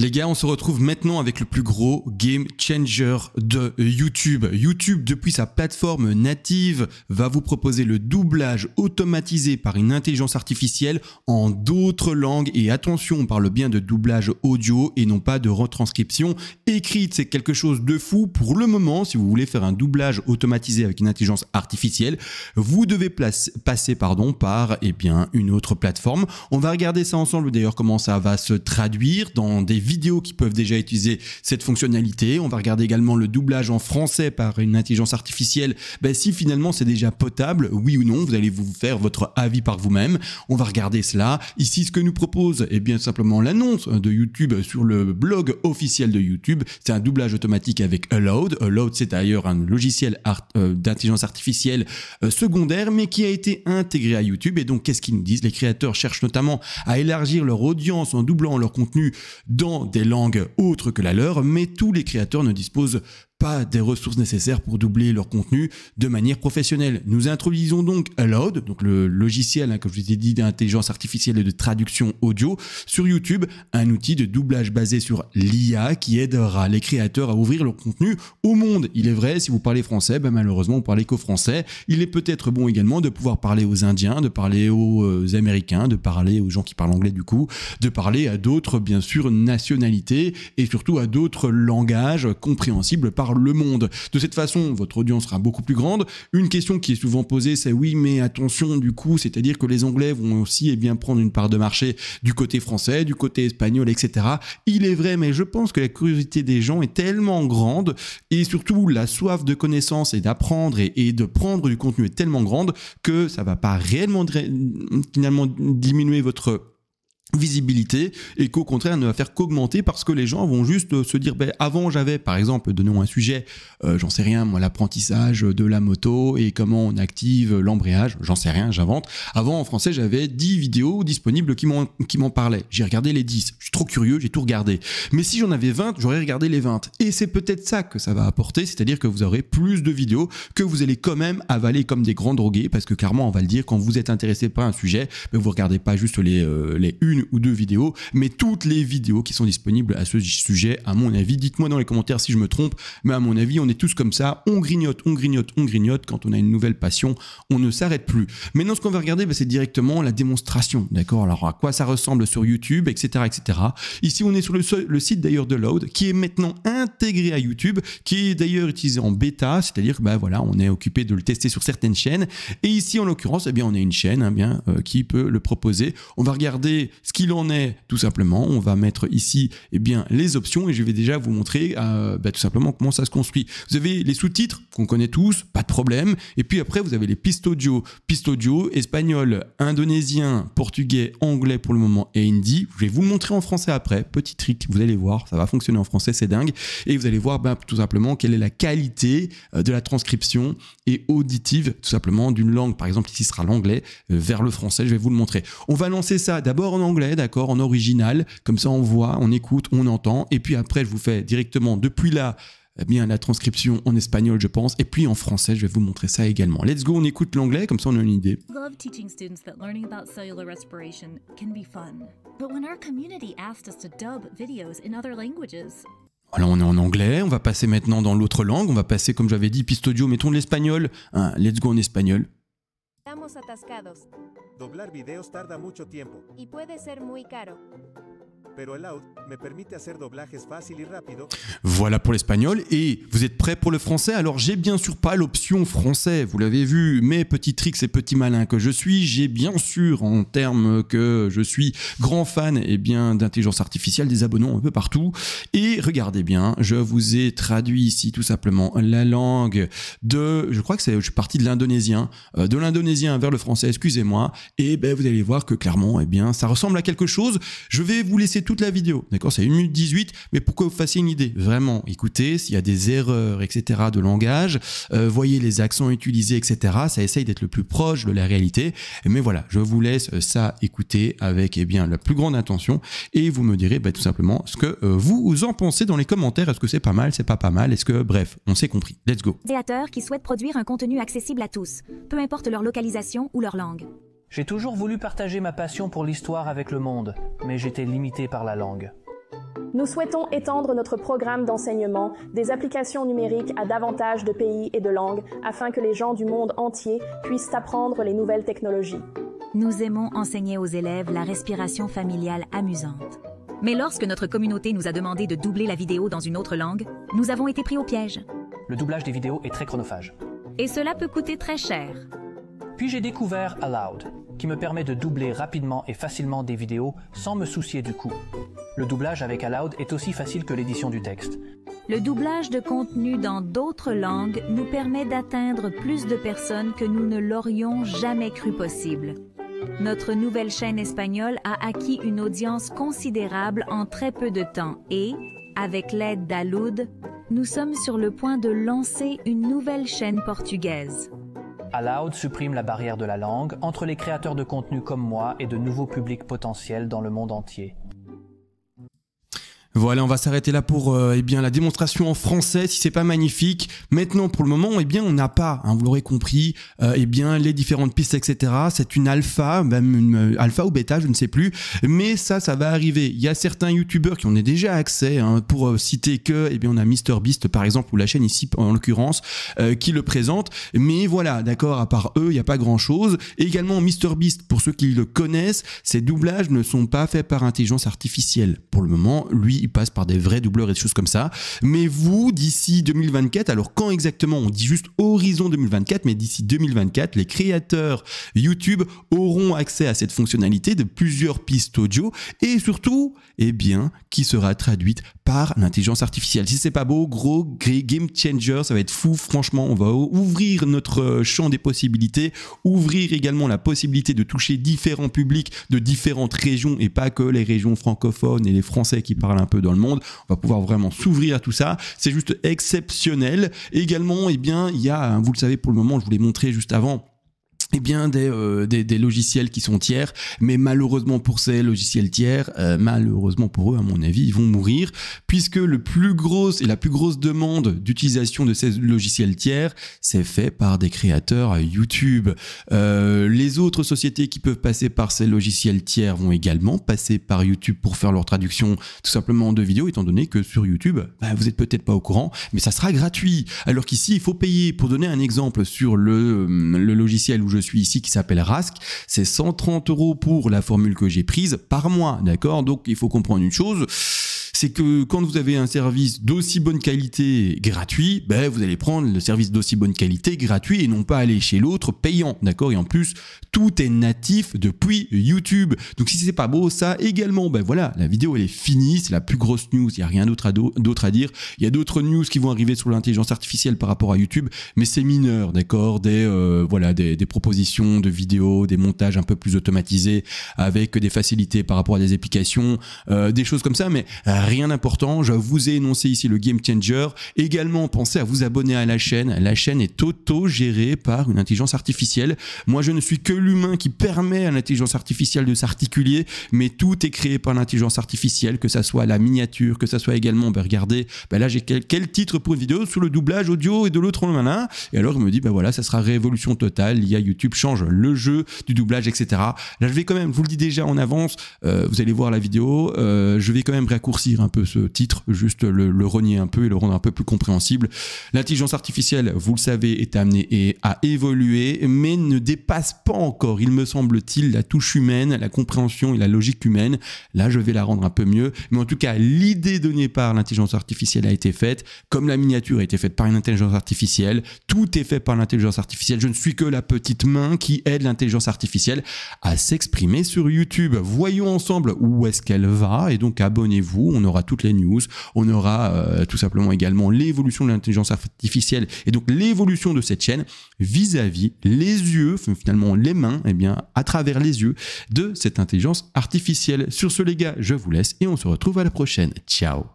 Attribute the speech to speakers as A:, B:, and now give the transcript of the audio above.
A: Les gars, on se retrouve maintenant avec le plus gros game changer de YouTube. YouTube, depuis sa plateforme native, va vous proposer le doublage automatisé par une intelligence artificielle en d'autres langues. Et attention, on parle bien de doublage audio et non pas de retranscription écrite. C'est quelque chose de fou. Pour le moment, si vous voulez faire un doublage automatisé avec une intelligence artificielle, vous devez passer pardon, par eh bien, une autre plateforme. On va regarder ça ensemble d'ailleurs, comment ça va se traduire dans des vidéos qui peuvent déjà utiliser cette fonctionnalité. On va regarder également le doublage en français par une intelligence artificielle. Ben, si finalement c'est déjà potable, oui ou non, vous allez vous faire votre avis par vous-même. On va regarder cela. Ici, ce que nous propose, est eh bien simplement l'annonce de YouTube sur le blog officiel de YouTube. C'est un doublage automatique avec Allowed. Allowed, c'est d'ailleurs un logiciel euh, d'intelligence artificielle euh, secondaire, mais qui a été intégré à YouTube. Et donc, qu'est-ce qu'ils nous disent Les créateurs cherchent notamment à élargir leur audience en doublant leur contenu dans des langues autres que la leur, mais tous les créateurs ne disposent pas des ressources nécessaires pour doubler leur contenu de manière professionnelle. Nous introduisons donc Aloud, donc le logiciel, hein, comme je vous ai dit, d'intelligence artificielle et de traduction audio, sur YouTube, un outil de doublage basé sur l'IA qui aidera les créateurs à ouvrir leur contenu au monde. Il est vrai, si vous parlez français, ben malheureusement, vous parlez qu'au français. Il est peut-être bon également de pouvoir parler aux Indiens, de parler aux euh, Américains, de parler aux gens qui parlent anglais du coup, de parler à d'autres, bien sûr, nationalités et surtout à d'autres langages compréhensibles par le monde. De cette façon, votre audience sera beaucoup plus grande. Une question qui est souvent posée, c'est oui, mais attention, du coup, c'est-à-dire que les Anglais vont aussi et eh bien, prendre une part de marché du côté français, du côté espagnol, etc. Il est vrai, mais je pense que la curiosité des gens est tellement grande et surtout la soif de connaissance et d'apprendre et, de prendre du contenu est tellement grande que ça va pas réellement finalement diminuer votre visibilité et qu'au contraire ne va faire qu'augmenter parce que les gens vont juste euh, se dire ben, avant j'avais par exemple donnons un sujet euh, j'en sais rien moi l'apprentissage de la moto et comment on active l'embrayage j'en sais rien j'invente avant en français j'avais 10 vidéos disponibles qui m'en parlaient j'ai regardé les 10 je suis trop curieux j'ai tout regardé mais si j'en avais 20 j'aurais regardé les 20 et c'est peut-être ça que ça va apporter c'est-à-dire que vous aurez plus de vidéos que vous allez quand même avaler comme des grands drogués parce que clairement on va le dire quand vous êtes intéressé par un sujet mais ben, vous regardez pas juste les euh, les ou deux vidéos, mais toutes les vidéos qui sont disponibles à ce sujet, à mon avis. Dites-moi dans les commentaires si je me trompe, mais à mon avis, on est tous comme ça, on grignote, on grignote, on grignote. Quand on a une nouvelle passion, on ne s'arrête plus. Maintenant, ce qu'on va regarder, bah, c'est directement la démonstration, d'accord Alors, à quoi ça ressemble sur YouTube, etc., etc. Ici, on est sur le, site d'ailleurs de Load, qui est maintenant intégré à YouTube, qui est d'ailleurs utilisé en bêta, c'est-à-dire que bah, voilà, on est occupé de le tester sur certaines chaînes. Et ici, en l'occurrence, eh bien, on a une chaîne hein, bien, euh, qui peut le proposer. On va regarder ce qu'il en est, tout simplement, on va mettre ici eh bien, les options et je vais déjà vous montrer euh, bah, tout simplement comment ça se construit. Vous avez les sous-titres qu'on connaît tous, pas de problème. Et puis après, vous avez les pistes audio. Pistes audio, espagnol, indonésien, portugais, anglais pour le moment et hindi. Je vais vous montrer en français après. Petit trick, vous allez voir, ça va fonctionner en français, c'est dingue. Et vous allez voir bah, tout simplement quelle est la qualité euh, de la transcription et auditive tout simplement d'une langue. Par exemple, ici sera l'anglais euh, vers le français. Je vais vous le montrer. On va lancer ça d'abord en anglais d'accord, en original. Comme ça, on voit, on écoute, on entend. Et puis après, je vous fais directement depuis là. Eh bien, la transcription en espagnol, je pense, et puis en français, je vais vous montrer ça également. Let's go, on écoute l'anglais, comme ça on a une idée. Alors, on est en anglais, on va passer maintenant dans l'autre langue, on va passer, comme j'avais dit, piste audio, mettons de l'espagnol. Hein, let's go en espagnol. Estamos atascados. Doblar videos tarda mucho tiempo. Y puede ser muy caro. Voilà pour l'espagnol. Et vous êtes prêt pour le français Alors j'ai bien sûr pas l'option français, vous l'avez vu, mes petits tricks et petits malins que je suis, j'ai bien sûr, en termes que je suis grand fan et eh bien d'intelligence artificielle, des abonnés un peu partout. Et regardez bien, je vous ai traduit ici tout simplement la langue de, je crois que c'est, je suis parti de l'indonésien, euh, de l'indonésien vers le français, excusez-moi. Et ben vous allez voir que clairement, et eh bien ça ressemble à quelque chose. Je vais vous laisser toute la vidéo. D'accord C'est 1 minute 18, mais pour que vous fassiez une idée. Vraiment, écoutez, s'il y a des erreurs, etc., de langage, euh, voyez les accents utilisés, etc. Ça essaye d'être le plus proche de la réalité. Mais voilà, je vous laisse ça écouter avec eh bien, la plus grande intention et vous me direz bah, tout simplement ce que euh, vous, en pensez dans les commentaires. Est-ce que c'est pas mal, c'est pas pas mal Est-ce que, bref, on s'est compris. Let's go. Créateurs qui souhaitent produire un contenu accessible à tous, peu importe leur localisation ou leur langue. J'ai toujours voulu partager ma passion pour l'histoire avec le monde, mais j'étais limité par la langue. Nous souhaitons étendre notre programme d'enseignement des applications numériques à davantage de pays et de langues afin que les gens du monde entier puissent apprendre les nouvelles technologies. Nous aimons enseigner aux élèves la respiration familiale amusante. Mais lorsque notre communauté nous a demandé de doubler la vidéo dans une autre langue, nous avons été pris au piège. Le doublage des vidéos est très chronophage. Et cela peut coûter très cher. Puis j'ai découvert Aloud, qui me permet de doubler rapidement et facilement des vidéos sans me soucier du coût. Le doublage avec Aloud est aussi facile que l'édition du texte. Le doublage de contenu dans d'autres langues nous permet d'atteindre plus de personnes que nous ne l'aurions jamais cru possible. Notre nouvelle chaîne espagnole a acquis une audience considérable en très peu de temps et, avec l'aide d'Aloud, nous sommes sur le point de lancer une nouvelle chaîne portugaise. Aloud supprime la barrière de la langue entre les créateurs de contenu comme moi et de nouveaux publics potentiels dans le monde entier. Voilà, on va s'arrêter là pour euh, eh bien la démonstration en français. Si c'est pas magnifique, maintenant pour le moment, eh bien on n'a pas, hein, vous l'aurez compris, euh, eh bien les différentes pistes, etc. C'est une alpha, même une euh, alpha ou bêta, je ne sais plus. Mais ça, ça va arriver. Il y a certains youtubeurs qui en ont déjà accès. Hein, pour citer que, eh bien on a Mister Beast par exemple ou la chaîne ici en l'occurrence qui le présente. Mais voilà, d'accord, à part eux, il n'y a pas grand chose. également MrBeast, Beast, pour ceux qui le connaissent, ses doublages ne sont pas faits par intelligence artificielle. Pour le moment, lui passe par des vrais doubleurs et des choses comme ça. Mais vous, d'ici 2024, alors quand exactement On dit juste horizon 2024, mais d'ici 2024, les créateurs YouTube auront accès à cette fonctionnalité de plusieurs pistes audio et surtout, eh bien, qui sera traduite par l'intelligence artificielle. Si c'est pas beau, gros game changer, ça va être fou. Franchement, on va ouvrir notre champ des possibilités, ouvrir également la possibilité de toucher différents publics de différentes régions et pas que les régions francophones et les Français qui parlent un peu dans le monde. On va pouvoir vraiment s'ouvrir à tout ça. C'est juste exceptionnel. également, eh bien, il y a, vous le savez pour le moment, je vous l'ai montré juste avant, et eh bien euh, des, des, logiciels qui sont tiers, mais malheureusement pour ces logiciels tiers, euh, malheureusement pour eux à mon avis, ils vont mourir puisque le plus gros et la plus grosse demande d'utilisation de ces logiciels tiers, c'est fait par des créateurs YouTube. Euh, les autres sociétés qui peuvent passer par ces logiciels tiers vont également passer par YouTube pour faire leur traduction tout simplement de vidéos, étant donné que sur YouTube, bah, vous êtes peut-être pas au courant, mais ça sera gratuit. Alors qu'ici, il faut payer. Pour donner un exemple sur le, le logiciel où je je suis ici qui s'appelle Rask, c'est 130 euros pour la formule que j'ai prise par mois, d'accord Donc il faut comprendre une chose, c'est que quand vous avez un service d'aussi bonne qualité gratuit, ben vous allez prendre le service d'aussi bonne qualité gratuit et non pas aller chez l'autre payant, d'accord Et en plus, tout est natif depuis YouTube. Donc si c'est pas beau, ça également, ben voilà, la vidéo elle est finie, c'est la plus grosse news, il n'y a rien d'autre à, à dire. Il y a d'autres news qui vont arriver sur l'intelligence artificielle par rapport à YouTube, mais c'est mineur, d'accord Des euh, voilà, des, propositions de vidéos, des montages un peu plus automatisés avec des facilités par rapport à des applications, euh, des choses comme ça, mais rien d'important. Je vous ai énoncé ici le game changer. Également, pensez à vous abonner à la chaîne. La chaîne est auto-gérée par une intelligence artificielle. Moi, je ne suis que l'humain qui permet à l'intelligence artificielle de s'articuler, mais tout est créé par l'intelligence artificielle, que ça soit la miniature, que ça soit également, ben regardez, ben là j'ai quel, titre pour une vidéo sous le doublage audio et de l'autre on malin. Et alors il me dit ben voilà, ça sera révolution totale, l'IA YouTube change le jeu du doublage, etc. Là je vais quand même, vous le dis déjà en avance, euh, vous allez voir la vidéo, euh, je vais quand même raccourcir un peu ce titre, juste le, le renier un peu et le rendre un peu plus compréhensible. L'intelligence artificielle, vous le savez, est amenée à évoluer, mais ne dépasse pas encore, il me semble-t-il, la touche humaine, la compréhension et la logique humaine. Là, je vais la rendre un peu mieux. Mais en tout cas, l'idée donnée par l'intelligence artificielle a été faite, comme la miniature a été faite par une intelligence artificielle. Tout est fait par l'intelligence artificielle. Je ne suis que la petite main qui aide l'intelligence artificielle à s'exprimer sur YouTube. Voyons ensemble où est-ce qu'elle va. Et donc, abonnez-vous. On on aura toutes les news, on aura euh, tout simplement également l'évolution de l'intelligence artificielle et donc l'évolution de cette chaîne vis-à-vis les yeux, finalement les mains, et eh bien à travers les yeux de cette intelligence artificielle. Sur ce les gars, je vous laisse et on se retrouve à la prochaine. Ciao